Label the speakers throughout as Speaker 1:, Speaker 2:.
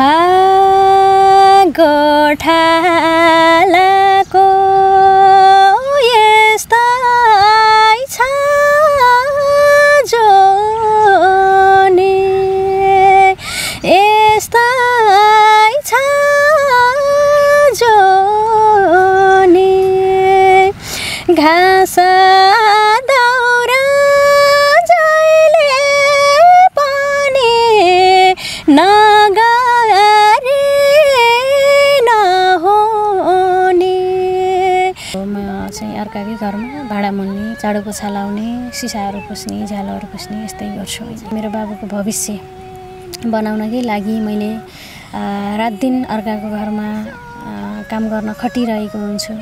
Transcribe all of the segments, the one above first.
Speaker 1: गोठा गोठाला
Speaker 2: चाँडो पोछा लाउने सिसाहरू पुस्ने झ्यालोहरू पुस्ने यस्तै गर्छु मेरो बाबुको भविष्य बनाउनकै लागि मैले रात दिन अर्काको घरमा काम गर्न खटिरहेको हुन्छु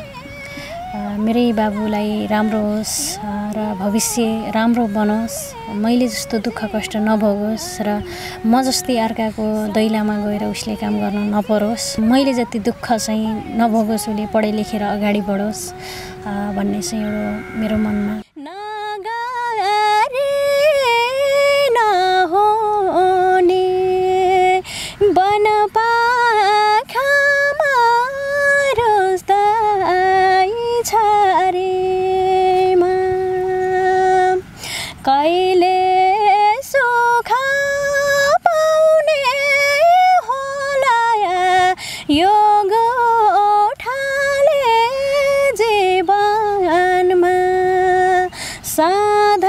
Speaker 2: मेरै बाबुलाई राम्रो होस् र भविष्य राम्रो बनोस् मैले जस्तो दुःख कष्ट नभोगोस् र म जस्तै अर्काको दैलामा गएर उसले काम गर्न नपरोस् मैले जति दुःख चाहिँ नभोगोस् उसले पढाइ लेखेर अगाडि
Speaker 1: बढोस् भन्ने चाहिँ एउटा मेरो मनमा कहिले सुख पाउने होला यो गोठाले जीवनमा सधैँ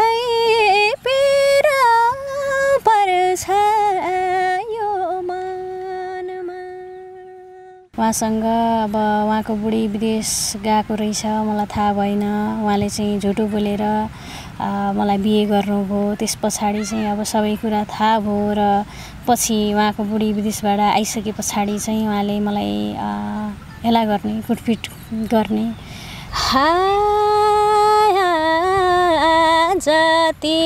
Speaker 1: पिर पर्छ यो मनमा उहाँसँग अब उहाँको बुढी विदेश गएको
Speaker 2: रहेछ मलाई थाहा भएन उहाँले चाहिँ झुटो बोलेर मलाई बिहे गर्नुभयो त्यस पछाडि चाहिँ अब सबै कुरा थाहा भयो र पछि उहाँको बुढी विदेशबाट आइसके पछाडि चाहिँ उहाँले मलाई हेला गर्ने कुटपिट गर्ने
Speaker 1: हा जति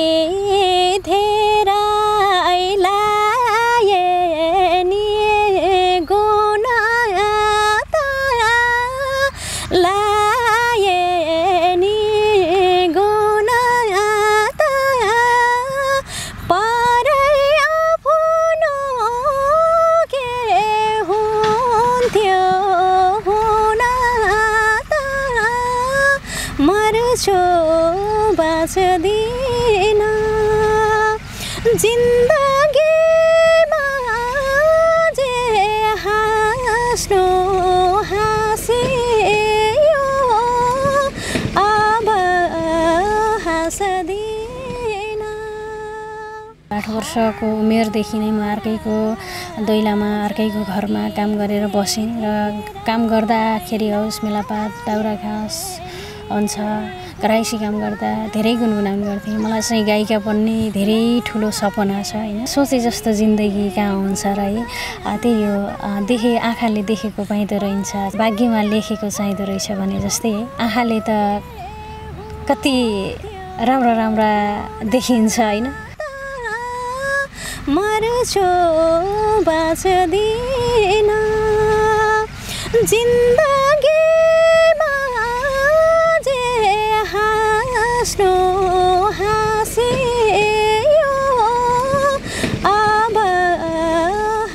Speaker 2: आठ वर्षको उमेरदेखि नै म अर्कैको दैलामा अर्कैको घरमा काम गरेर बसेँ र काम गर्दाखेरि होस् मेलापात दाउरा घाँस हुन्छ कराइसी काम गर्दा धेरै गुनगुनाउने गर्थेँ मलाई चाहिँ गायिका बन्ने धेरै ठुलो सपना छ होइन सोचे जस्तो जिन्दगी कहाँ हुन्छ र है त्यही हो देखे आँखाले देखेको पाइँदो रहेछ भाग्यमा लेखेको चाहिँदो रहेछ भने जस्तै है आँखाले त कति राम्रा राम्रा देखिन्छ
Speaker 1: होइन मर्छु बाँच्दिन जिन्दगीमा जे हाँस्नु हाँसियो अब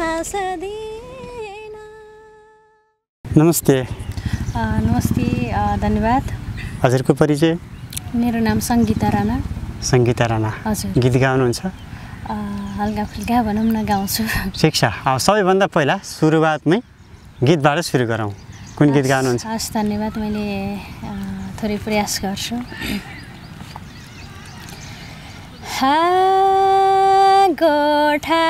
Speaker 1: हाँस्दिन नमस्ते नमस्ते
Speaker 2: धन्यवाद
Speaker 3: हजुरको परिचय
Speaker 2: मेरो नाम सङ्गीता राणा सङ्गीता राणा हजुर
Speaker 3: गीत गाउनुहुन्छ
Speaker 2: हल्का फुल्का भनौँ न गाउँछु ठिक
Speaker 3: शिक्षा सबैभन्दा पहिला सुरुवातमै गीतबाट सुरु गरौँ कुन गीत गाउनुहुन्छ
Speaker 2: हस् धन्यवाद मैले थोरै प्रयास गर्छु
Speaker 1: गोठा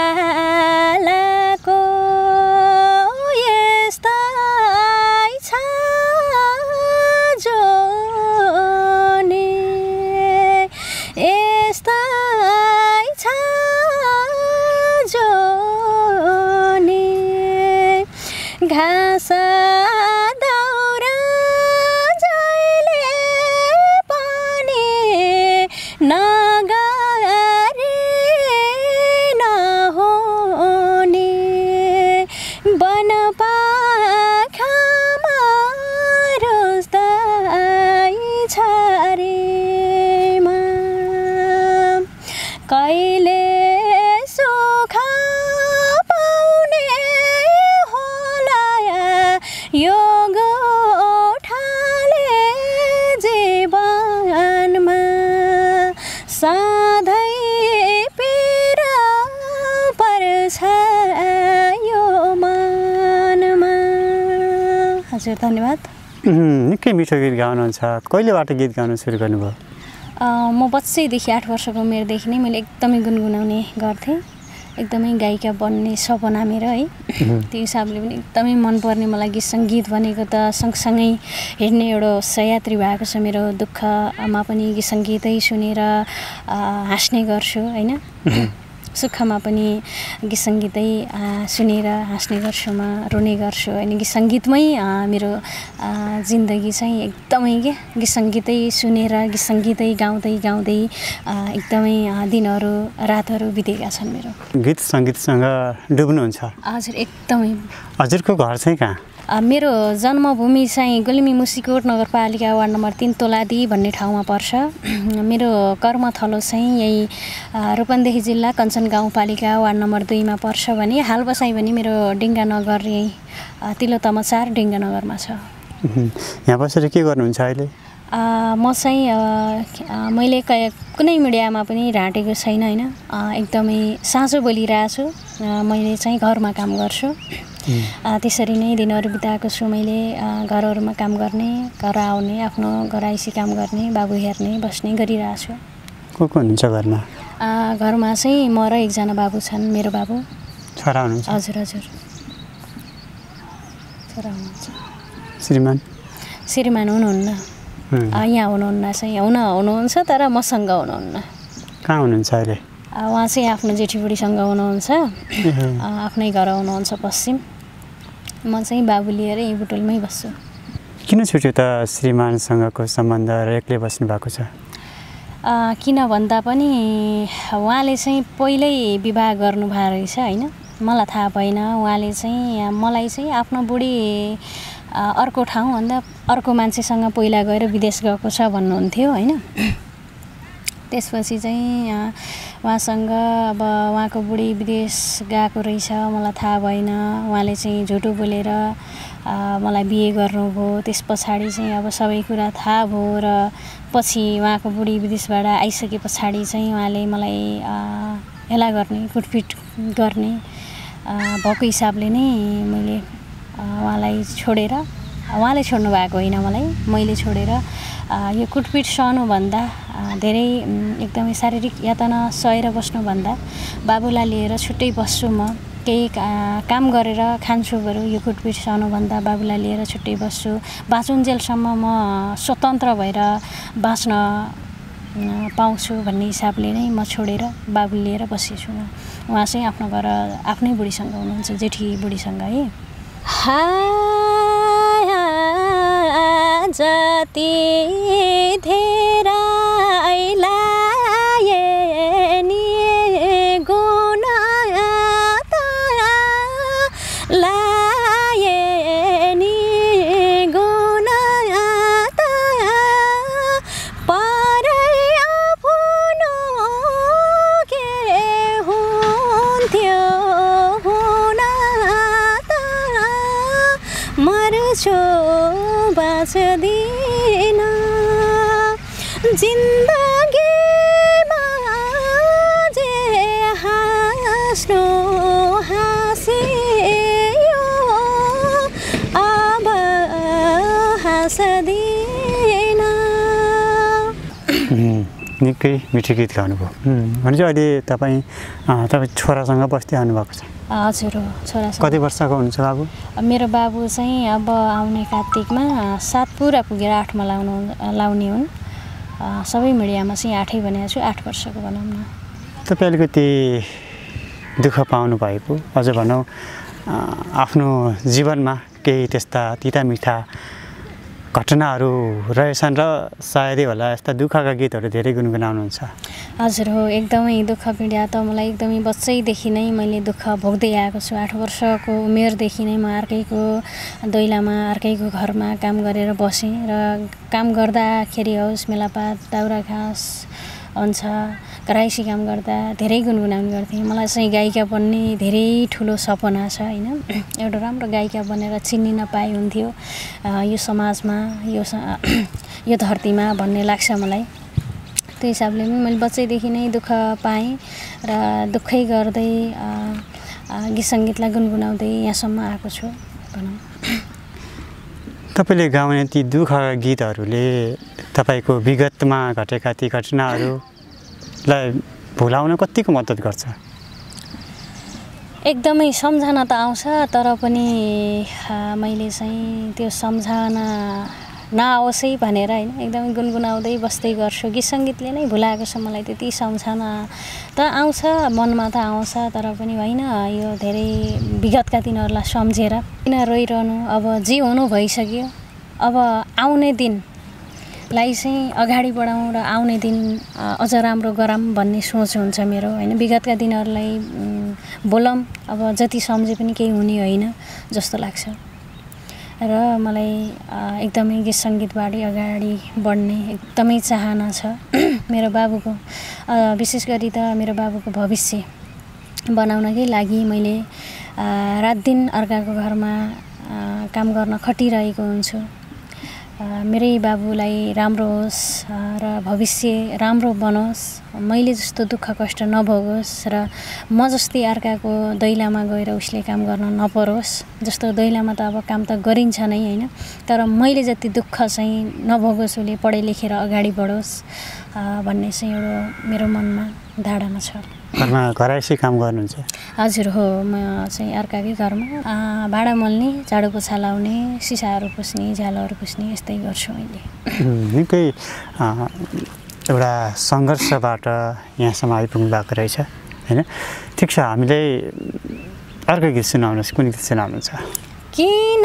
Speaker 1: कहिले सुख पाउने होला यो गोठाले जीवनमा सधैँ पिर पर्छ यो मनमा हजुर धन्यवाद
Speaker 3: निकै मिठो गीत गाउनुहुन्छ कहिलेबाट गीत गाउनु सुरु गर्नुभयो
Speaker 2: म बच्चैदेखि आठ वर्षको उमेरदेखि नै मैले एकदमै गुनगुनाउने गर्थेँ एकदमै गायिका बन्ने सपना मेरो है त्यो हिसाबले पनि एकदमै मनपर्ने मलाई गीत सङ्गीत भनेको त सँगसँगै हिँड्ने एउटा सहयात्री भएको छ मेरो दुःखमा पनि गीत सङ्गीतै सुनेर हाँस्ने गर्छु होइन सुखमा पनि गीत सङ्गीतै सुनेर हाँस्ने गर्छु म रुने गर्छु अनि गीत सङ्गीतमै मेरो जिन्दगी चाहिँ एकदमै के गीत सङ्गीतै सुनेर गीत सङ्गीतै गाउँदै गाउँदै एकदमै दिनहरू रातहरू बितेका छन् मेरो
Speaker 3: गीत सङ्गीतसँग डुब्नुहुन्छ
Speaker 2: हजुर एकदमै
Speaker 3: हजुरको घर चाहिँ कहाँ
Speaker 2: मेरो जन्मभूमि चाहिँ गुलिमी मुसिकोट नगरपालिका वार्ड नम्बर तिन तोलादी भन्ने ठाउँमा पर्छ मेरो कर्मथलो चाहिँ यही रूपन्देही जिल्ला कञ्चन गाउँपालिका वार्ड नम्बर दुईमा पर्छ भने हाल बसाइ भने मेरो डिङ्गानगर नगर यही तिलोतम चार डिङ्गानगरमा छ
Speaker 3: यहाँ बसेर के गर्नुहुन्छ अहिले
Speaker 2: म चाहिँ मैले कुनै मिडियामा पनि ढाँटेको छैन होइन एकदमै साँचो छु मैले चाहिँ घरमा काम गर्छु त्यसरी नै दिनहरू बिताएको छु मैले घरहरूमा काम गर्ने घर आउने आफ्नो घराइसी काम गर्ने बाबु हेर्ने बस्ने छु
Speaker 3: को को हुनुहुन्छ घरमा
Speaker 2: घरमा चाहिँ म र एकजना बाबु छन् मेरो बाबु
Speaker 3: छोरा हुनुहुन्छ हजुर
Speaker 2: हजुर छोरा हुनुहुन्छ श्रीमान श्रीमान हुनुहुन्न यहाँ हुनुहुन्न चाहिँ हुन हुनुहुन्छ तर मसँग हुनुहुन्न
Speaker 3: कहाँ हुनुहुन्छ अहिले
Speaker 2: उहाँ चाहिँ आफ्नो जेठीबुढीसँग हुनुहुन्छ
Speaker 3: आफ्नै
Speaker 2: घर आउनुहुन्छ पश्चिम म चाहिँ बाबु लिएर यहीँ बुटोलमै बस्छु
Speaker 3: किन छुट्यो त श्रीमानसँगको सम्बन्ध र एक्लै बस्नु भएको छ
Speaker 2: किन भन्दा पनि उहाँले चाहिँ पहिल्यै विवाह गर्नुभएको रहेछ होइन मलाई थाहा भएन उहाँले चाहिँ मलाई चाहिँ आफ्नो बुढी अर्को ठाउँभन्दा अर्को मान्छेसँग पहिला गएर विदेश गएको छ भन्नुहुन्थ्यो होइन त्यसपछि चाहिँ उहाँसँग अब उहाँको बुढी विदेश गएको रहेछ मलाई थाहा भएन उहाँले चाहिँ झुटो बोलेर मलाई बिहे गर्नुभयो त्यस पछाडि चाहिँ अब सबै कुरा थाहा भयो र पछि उहाँको बुढी विदेशबाट आइसके पछाडि चाहिँ उहाँले मलाई हेला गर्ने कुटपिट गर्ने भएको हिसाबले नै मैले उहाँलाई छोडेर उहाँले छोड्नु भएको होइन मलाई मैले छोडेर यो कुटपिट सहनुभन्दा धेरै एकदमै शारीरिक यातना सहेर बस्नुभन्दा बाबुलाई लिएर छुट्टै बस्छु म केही काम गरेर खान्छु बरु यो कुटपिट सहनुभन्दा बाबुलाई लिएर छुट्टै बस्छु बाँचुन्जेलसम्म म स्वतन्त्र भएर बाँच्न पाउँछु भन्ने हिसाबले नै म छोडेर बाबु लिएर बसेछु म उहाँ चाहिँ आफ्नो घर आफ्नै बुढीसँग हुनुहुन्छ जेठी
Speaker 1: बुढीसँग है हा जाति धेरैलाई
Speaker 3: निकै मिठो गीत गाउनुभयो भनेपछि अहिले तपाईँ तपाईँ छोरासँग बस्दै आउनुभएको छ
Speaker 2: हजुर हो छोरा कति
Speaker 3: वर्षको हुनुहुन्छ बाबु
Speaker 2: मेरो बाबु चाहिँ अब आउने कार्तिकमा सात पुरा पुगेर आठमा लाउनु लाउने हुन् सबै मिडियामा चाहिँ आठै भनेको छु आठ वर्षको भनौँ न
Speaker 3: तपाईँ अलिकति दुःख पाउनु भएको अझ भनौँ आफ्नो जीवनमा केही त्यस्ता तिता मिठा घटनाहरू रहेछन् र सायदै होला यस्ता दुःखका गीतहरू धेरै गुनगुनाउनुहुन्छ
Speaker 2: हजुर हो एकदमै दुःख पीडा त मलाई एकदमै बच्चैदेखि नै मैले दुःख भोग्दै आएको छु आठ वर्षको उमेरदेखि नै म अर्कैको दैलामा अर्कैको घरमा काम गरेर बसेँ र काम गर्दाखेरि होस् मेलापात दाउरा घाँस हुन्छ कराइसी काम गर्दा धेरै गुनगुनाउने गर्थेँ मलाई चाहिँ गायिका बन्ने धेरै ठुलो सपना छ होइन एउटा राम्रो गायिका बनेर चिनिन पाए हुन्थ्यो यो समाजमा यो यो धरतीमा भन्ने लाग्छ मलाई त्यो हिसाबले पनि मैले बच्चैदेखि नै दुःख पाएँ र दुःखै गर्दै गीत सङ्गीतलाई गुनगुनाउँदै यहाँसम्म आएको छु भनौँ
Speaker 3: तपाईँले गाउने ती दुःख गीतहरूले तपाईँको विगतमा घटेका ती घटनाहरूलाई भुलाउन कतिको मद्दत गर्छ
Speaker 2: एकदमै सम्झना त आउँछ तर पनि मैले चाहिँ त्यो सम्झना नआओसै भनेर होइन एकदमै गुनगुनाउँदै बस्दै गर्छु गीत सङ्गीतले नै भुलाएको छ मलाई त्यति सम्झना त आउँछ मनमा त आउँछ तर पनि होइन यो धेरै विगतका दिनहरूलाई सम्झेर किन रोइरहनु अब जे हुनु भइसक्यो अब आउने दिन लाई चाहिँ अगाडि बढाउँ र आउने दिन अझ राम्रो गरौँ भन्ने सोच हुन्छ मेरो होइन विगतका दिनहरूलाई बोलौँ अब जति सम्झे पनि केही हुने होइन जस्तो लाग्छ र मलाई एकदमै गीत सङ्गीतबाट अगाडि बढ्ने एकदमै चाहना छ मेरो बाबुको विशेष गरी त मेरो बाबुको भविष्य बनाउनकै लागि मैले रात दिन अर्काको घरमा काम गर्न खटिरहेको हुन्छु मेरै बाबुलाई राम्रो होस् र भविष्य राम्रो बनोस् मैले जस्तो दुःख कष्ट नभोगोस् र म जस्तै अर्काको दैलामा गएर उसले काम गर्न नपरोस् जस्तो दैलामा त अब काम त गरिन्छ नै होइन तर मैले जति दुःख चाहिँ नभोगोस् उसले पढाइ लेखेर अगाडि बढोस् भन्ने चाहिँ एउटा मेरो मनमा धारणा छ
Speaker 3: घरमा घरैसी काम गर्नुहुन्छ
Speaker 2: हजुर हो म चाहिँ अर्काकै घरमा भाँडा मल्ने झाडु पोछा लाउने सिसाहरू पुस्ने झ्यालोहरू पुस्ने यस्तै गर्छु मैले
Speaker 3: निकै एउटा सङ्घर्षबाट यहाँसम्म आइपुग्नु भएको रहेछ होइन ठिक छ हामीले अर्को गीत सुनाउनुहोस् कुन गीत सुनाउनुहुन्छ
Speaker 1: किन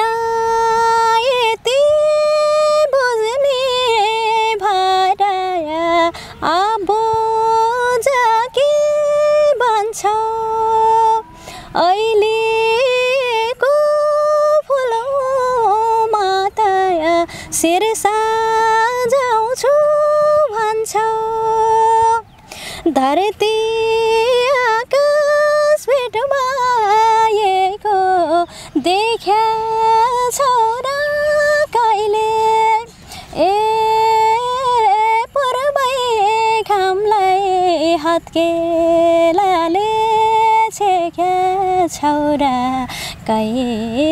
Speaker 1: धरती आकाश भेटमाएको देख्या छोरा कहिले ए पूर्वै घामलाई हत्केलाले छेक्या छौरा कहिले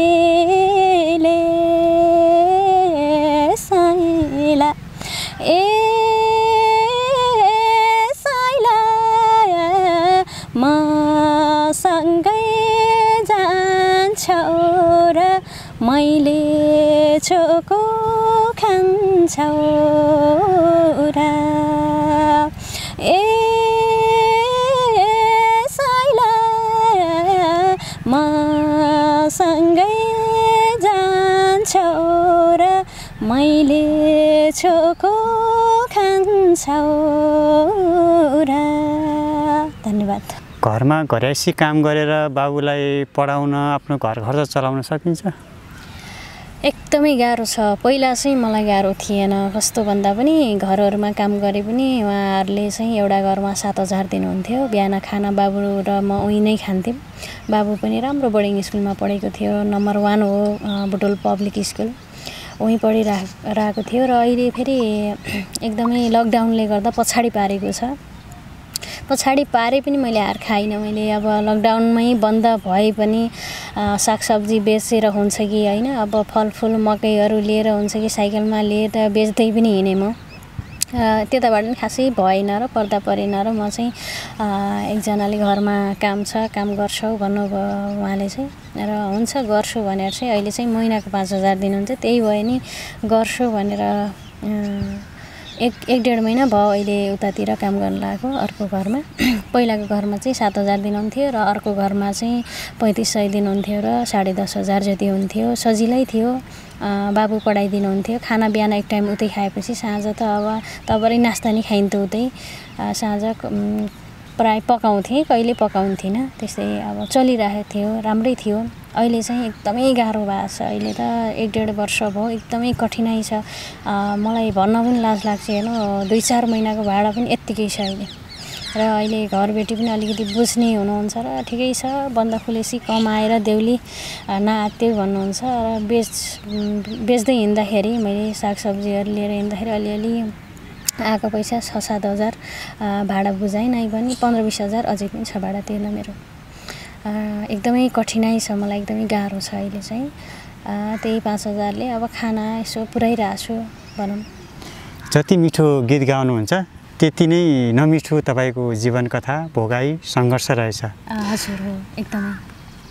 Speaker 1: धन्यवाद
Speaker 3: घरमा घरेसी काम गरेर बाबुलाई पढाउन आफ्नो घर खर्च चलाउन सकिन्छ
Speaker 2: एकदमै गाह्रो छ पहिला चाहिँ मलाई गाह्रो थिएन कस्तो भन्दा पनि घरहरूमा काम गरे पनि उहाँहरूले चाहिँ एउटा घरमा सात हजार दिनुहुन्थ्यो बिहान खाना बाबु र म उही नै खान्थ्यौँ बाबु पनि राम्रो बोर्डिङ स्कुलमा पढेको थियो नम्बर वान हो बुटोल पब्लिक स्कुल उहीँ पढिरहेको थियो र अहिले फेरि एकदमै लकडाउनले गर्दा पछाडि पारेको छ पछाडि पारे पनि मैले हार खाइनँ मैले अब लकडाउनमै बन्द भए पनि सागसब्जी बेचेर हुन्छ कि होइन अब फलफुल मकैहरू लिएर हुन्छ कि साइकलमा लिएर बेच्दै पनि हिँडेँ म त्यताबाट पनि खासै भएन र पर्दा परेन र म चाहिँ एकजनाले घरमा काम छ काम गर्छौ भन्नुभयो उहाँले चाहिँ र हुन्छ गर्छु भनेर चाहिँ अहिले चाहिँ महिनाको पाँच हजार दिनुहुन्छ त्यही भए नि गर्छु भनेर एक एक डेढ महिना भयो अहिले उतातिर काम गर्न लागेको अर्को घरमा पहिलाको घरमा चाहिँ सात हजार दिनुहुन्थ्यो र अर्को घरमा चाहिँ पैँतिस सय दिनुहुन्थ्यो र साढे दस हजार जति हुन्थ्यो सजिलै थियो बाबु पढाइदिनुहुन्थ्यो खाना बिहान एक टाइम उतै खाएपछि साँझ त अब तबरै नास्ता नै खाइन्थ्यो उतै साँझ प्रायः पकाउँथेँ कहिले पकाउँथिनँ त्यस्तै अब चलिरहेको थियो राम्रै थियो अहिले चाहिँ एकदमै गाह्रो भएको छ अहिले त एक डेढ वर्ष भयो एकदमै कठिनाइ छ मलाई भन्न पनि लाज लाग्छ हेर्नु दुई चार महिनाको भाडा पनि यत्तिकै छ अहिले र अहिले घरबेटी पनि अलिकति बुझ्ने हुनुहुन्छ र ठिकै छ बन्द खुलेसी कमाएर देउली नआत्यै भन्नुहुन्छ र बेच बेच्दै हिँड्दाखेरि मैले सागसब्जीहरू लिएर हिँड्दाखेरि अलिअलि आएको पैसा छ सात हजार भाडा बुझाएँ नै पनि पन्ध्र बिस हजार अझै पनि छ भाडा तिर्न मेरो एकदमै कठिनाइ छ मलाई एकदमै गाह्रो छ अहिले चाहिँ त्यही पाँच हजारले अब खाना यसो पुऱ्याइरहेको छु भनौँ
Speaker 3: जति मिठो गीत गाउनुहुन्छ त्यति नै नमिठो तपाईँको जीवन कथा भोगाई सङ्घर्ष रहेछ हजुर हो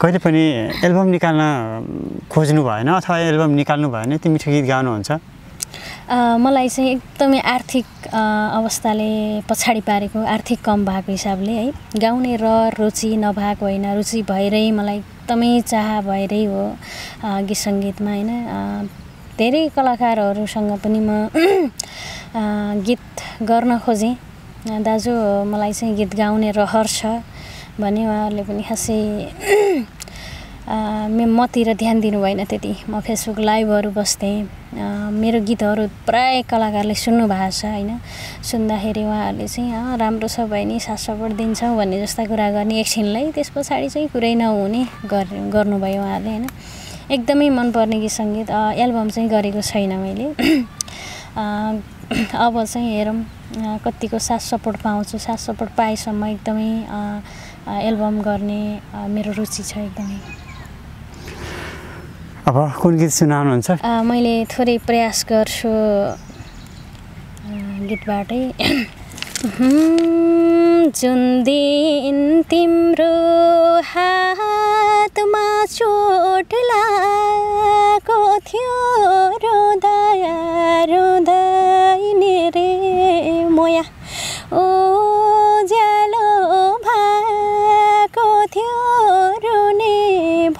Speaker 3: कहिले पनि एल्बम निकाल्न खोज्नु भएन अथवा एल्बम निकाल्नु भएन त्यो मिठो गीत गाउनुहुन्छ
Speaker 2: मलाई चाहिँ एकदमै आर्थिक अवस्थाले पछाडि पारेको आर्थिक कम भएको हिसाबले है गाउने र रुचि नभएको होइन रुचि भएरै मलाई एकदमै चाह भएरै हो गीत सङ्गीतमा होइन धेरै कलाकारहरूसँग पनि म गीत गर्न खोजेँ दाजु मलाई चाहिँ गीत गाउने रहर छ भने उहाँहरूले पनि खासै मे मतिर ध्यान दिनु भएन त्यति म फेसबुक लाइभहरू बस्थेँ मेरो गीतहरू प्राय कलाकारले सुन्नुभएको छ होइन सुन्दाखेरि उहाँहरूले चाहिँ राम्रो छ बहिनी साथ सपोर्ट दिन्छौँ भन्ने जस्ता कुरा गर्ने एकछिनलाई त्यस पछाडि चाहिँ कुरै नहुने गर् गर्नुभयो उहाँहरूले होइन एकदमै मनपर्ने गीत सङ्गीत एल्बम चाहिँ गरेको छैन मैले अब चाहिँ हेरौँ कतिको साथ सपोर्ट पाउँछु साथ सपोर्ट पाएसम्म एकदमै एल्बम गर्ने मेरो रुचि छ एकदमै
Speaker 3: अब कुन गीत सुनाउनुहुन्छ
Speaker 2: मैले थोरै प्रयास गर्छु
Speaker 1: गीतबाटै जुन दिन तिम्रो हा चोट लाको थियो रुँदा रुँदैन रे मोया ओ ज्यालो भएको थियो रुने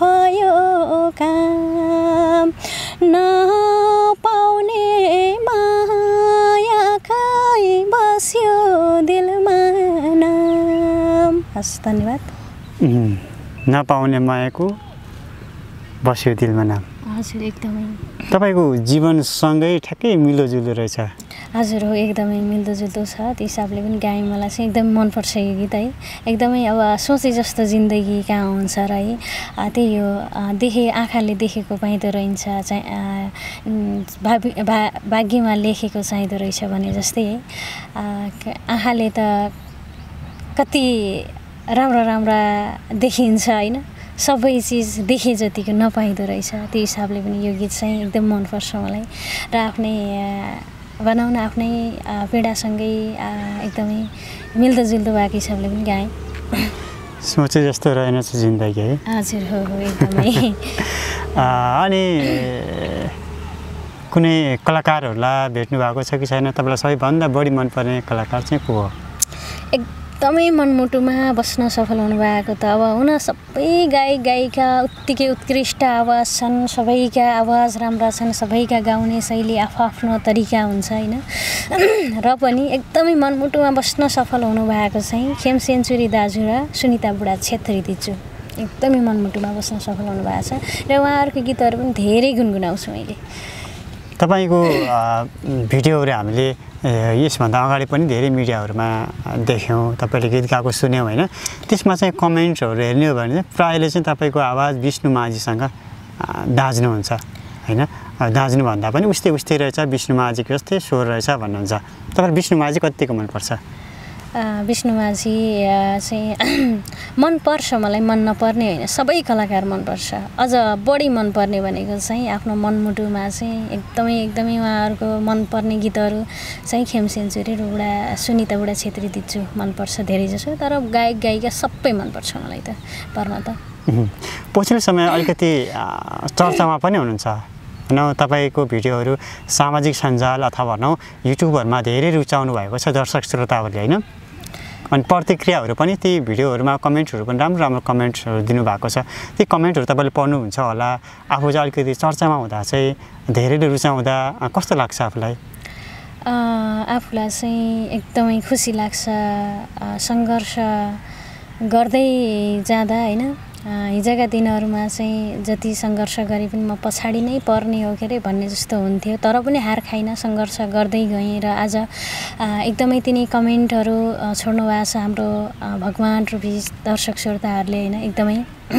Speaker 1: भयो काम नपाउने माया खाइ बस्यो दिलमा नाम हस् धन्यवाद
Speaker 3: नपाउने मायाको बस्यो दिलमा नाम
Speaker 2: हजुर एकदमै
Speaker 3: तपाईँको जीवनसँगै ठ्याक्कै मिल्दोजुल्दो रहेछ
Speaker 2: हजुर हो एकदमै मिल्दोजुल्दो छ त्यो हिसाबले पनि गाएँ मलाई चाहिँ एकदम मनपर्छ यो गीत है एकदमै अब सोचे जस्तो जिन्दगी कहाँ हुन्छ र है त्यही हो देखे आँखाले देखेको पाइँदो रहन्छ चाहिँ भावी भा भाग्यमा लेखेको चाहिँदो रहेछ भने जस्तै है आँखाले त कति राम्रा राम्रा देखिन्छ होइन सबै चिज देखे जतिको नपाइँदो रहेछ त्यो हिसाबले पनि यो गीत चाहिँ एकदम मनपर्छ मलाई र आफ्नै बनाउन आफ्नै पीडासँगै एकदमै मिल्दोजुल्दो भएको हिसाबले पनि गाएँ
Speaker 3: सोचे जस्तो रहेनछ जिन्दगी है
Speaker 2: हजुर हो हो एकदमै
Speaker 3: अनि कुनै कलाकारहरूलाई भेट्नु भएको छ कि छैन तपाईँलाई सबैभन्दा बढी मनपर्ने कलाकार चाहिँ को हो
Speaker 2: एक एकदमै मनमुटुमा बस्न सफल हुनुभएको त अब हुन सबै गायक गायिका उत्तिकै उत्कृष्ट आवाज छन् सबैका आवाज राम्रा छन् सबैका गाउने शैली आफ्नो तरिका हुन्छ होइन र पनि एकदमै मनमुटुमा बस्न सफल हुनुभएको चाहिँ खेम सेन्चुरी दाजु र सुनिता बुढा छेत्री दिजु एकदमै मनमुटुमा बस्न सफल हुनुभएको छ र उहाँहरूको गीतहरू पनि धेरै गुनगुनाउँछु मैले
Speaker 3: तपाईँको भिडियोहरू हामीले यसभन्दा अगाडि पनि धेरै मिडियाहरूमा देख्यौँ तपाईँले गीत गाएको सुन्यौँ होइन त्यसमा चाहिँ कमेन्ट्सहरू हेर्ने हो भने प्रायःले चाहिँ तपाईँको आवाज विष्णु माझीसँग दाज्नुहुन्छ होइन दाज्नुभन्दा पनि उस्तै उस्तै रहेछ विष्णु माझीको जस्तै स्वर रहेछ भन्नुहुन्छ तपाईँलाई विष्णु माझी कतिको मनपर्छ
Speaker 2: विष्णु माझी चाहिँ मनपर्छ मलाई मन नपर्ने होइन सबै कलाकार मनपर्छ अझ बढी मनपर्ने भनेको चाहिँ आफ्नो मनमुटुमा चाहिँ एकदमै एकदमै उहाँहरूको मनपर्ने गीतहरू चाहिँ खेम सेन्चुरी सुनिता बुढा छेत्री दिन्छु मनपर्छ जसो तर गायक गायिका सबै मनपर्छ मलाई त पर्न त
Speaker 3: पछिल्लो समय अलिकति चर्चामा पनि हुनुहुन्छ भनौँ तपाईँको भिडियोहरू सामाजिक सञ्जाल अथवा भनौँ युट्युबहरूमा धेरै रुचाउनु भएको छ दर्शक श्रोताहरूले होइन अनि प्रतिक्रियाहरू पनि ती भिडियोहरूमा कमेन्ट्सहरू पनि राम्रो राम्रो कमेन्ट्सहरू दिनुभएको छ ती कमेन्टहरू तपाईँले पढ्नुहुन्छ होला आफू चाहिँ अलिकति चर्चामा हुँदा चाहिँ धेरैले रुचाउँदा कस्तो लाग्छ आफूलाई
Speaker 2: आफूलाई चाहिँ एकदमै खुसी लाग्छ सङ्घर्ष गर्दै जाँदा होइन हिजोका दिनहरूमा चाहिँ जति सङ्घर्ष गरे पनि म पछाडि नै पर्ने हो के अरे भन्ने जस्तो हुन्थ्यो तर पनि हार खाइन सङ्घर्ष गर्दै गएँ र आज एकदमै तिनी कमेन्टहरू छोड्नु भएको छ हाम्रो भगवान् रूपी दर्शक श्रोताहरूले होइन एकदमै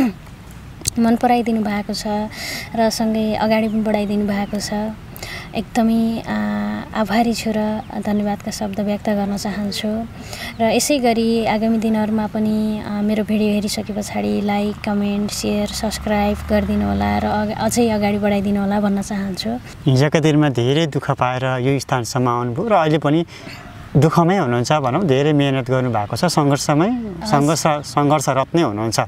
Speaker 2: मन पराइदिनु भएको छ र सँगै अगाडि पनि बढाइदिनु भएको छ एकदमै आभारी छु र धन्यवादका शब्द व्यक्त गर्न चाहन्छु र यसै गरी आगामी दिनहरूमा पनि मेरो भिडियो हेरिसके पछाडि लाइक कमेन्ट सेयर सब्सक्राइब गरिदिनु होला र अझै अगाडि बढाइदिनु होला भन्न चाहन्छु
Speaker 3: हिजोका दिनमा धेरै दुःख पाएर यो स्थानसम्म आउनुभयो र अहिले पनि दुःखमै हुनुहुन्छ भनौँ धेरै मिहिनेत गर्नुभएको छ सङ्घर्षमै सङ्घर्ष सङ्घर्षरत नै हुनुहुन्छ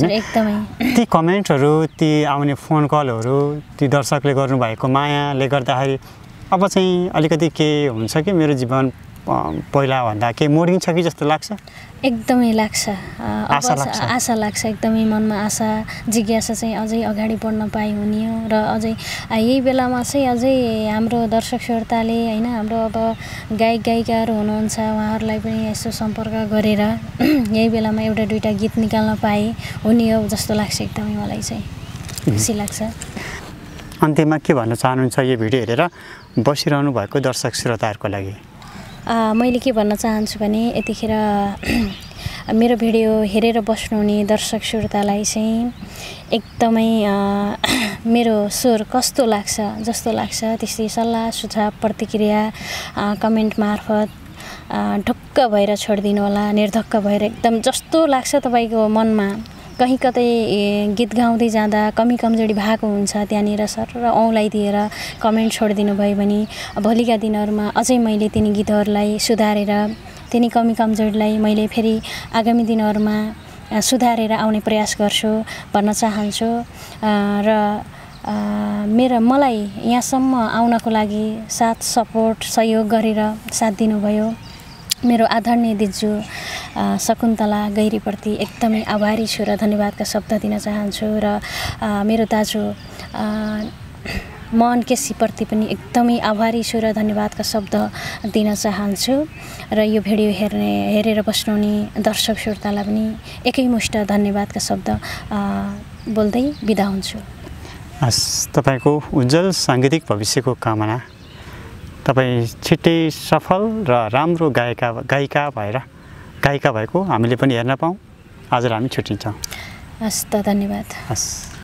Speaker 3: होइन ती कमेन्टहरू ती आउने फोन कलहरू ती दर्शकले गर्नुभएको मायाले गर्दाखेरि अब चाहिँ अलिकति के हुन्छ कि मेरो जीवन पहिलाभन्दा केही छ कि जस्तो लाग्छ
Speaker 2: एकदमै लाग्छ आशा लाग्छ आशा लाग्छ एकदमै मनमा आशा जिज्ञासा चाहिँ अझै अगाडि बढ्न पाए हुने हो र अझै यही बेलामा चाहिँ अझै हाम्रो दर्शक श्रोताले होइन हाम्रो अब गायक गायिकाहरू हुनुहुन्छ उहाँहरूलाई पनि यसो सम्पर्क गरेर यही बेलामा एउटा दुइटा गीत निकाल्न पाए हुने हो जस्तो लाग्छ एकदमै मलाई चाहिँ खुसी लाग्छ
Speaker 3: अन्त्यमा के भन्न चाहनुहुन्छ यो भिडियो हेरेर बसिरहनु भएको दर्शक श्रोताहरूको लागि
Speaker 2: मैले के भन्न चाहन्छु भने यतिखेर मेरो भिडियो हेरेर बस्नुहुने दर्शक श्रोतालाई चाहिँ एकदमै मेरो स्वर कस्तो लाग्छ जस्तो लाग्छ त्यस्तै सल्लाह सुझाव प्रतिक्रिया कमेन्ट मार्फत ढुक्क भएर छोडिदिनु होला निर्धक्क भएर एकदम जस्तो लाग्छ तपाईँको मनमा कहीँ कतै गीत गाउँदै जाँदा कमी कमजोरी भएको हुन्छ त्यहाँनिर सर र औँलाई दिएर कमेन्ट छोडिदिनु भयो भने भोलिका दिनहरूमा अझै मैले तिनी गीतहरूलाई सुधारेर तिनी कमी कमजोरीलाई मैले फेरि आगामी दिनहरूमा सुधारेर आउने प्रयास गर्छु भन्न चाहन्छु र मेरो मलाई यहाँसम्म आउनको लागि साथ सपोर्ट सहयोग गरेर साथ दिनुभयो मेरो आदरणीय दिजु शकुन्तला गैरीप्रति एकदमै आभारी छु र धन्यवादका शब्द दिन चाहन्छु र मेरो दाजु मन केसीप्रति पनि एकदमै आभारी छु र धन्यवादका शब्द दिन चाहन्छु र यो भिडियो हेर्ने हेरेर बस्नुहुने दर्शक श्रोतालाई पनि एकैमुष्ट धन्यवादका शब्द बोल्दै बिदा हुन्छु
Speaker 3: हस् तपाईँको उज्जवल साङ्गीतिक भविष्यको कामना तपाईँ छिट्टै सफल र राम्रो गायिका गायिका भएर गायिका भएको हामीले पनि हेर्न पाऊँ आज हामी छुट्टिन्छौँ
Speaker 2: हस् त धन्यवाद हस्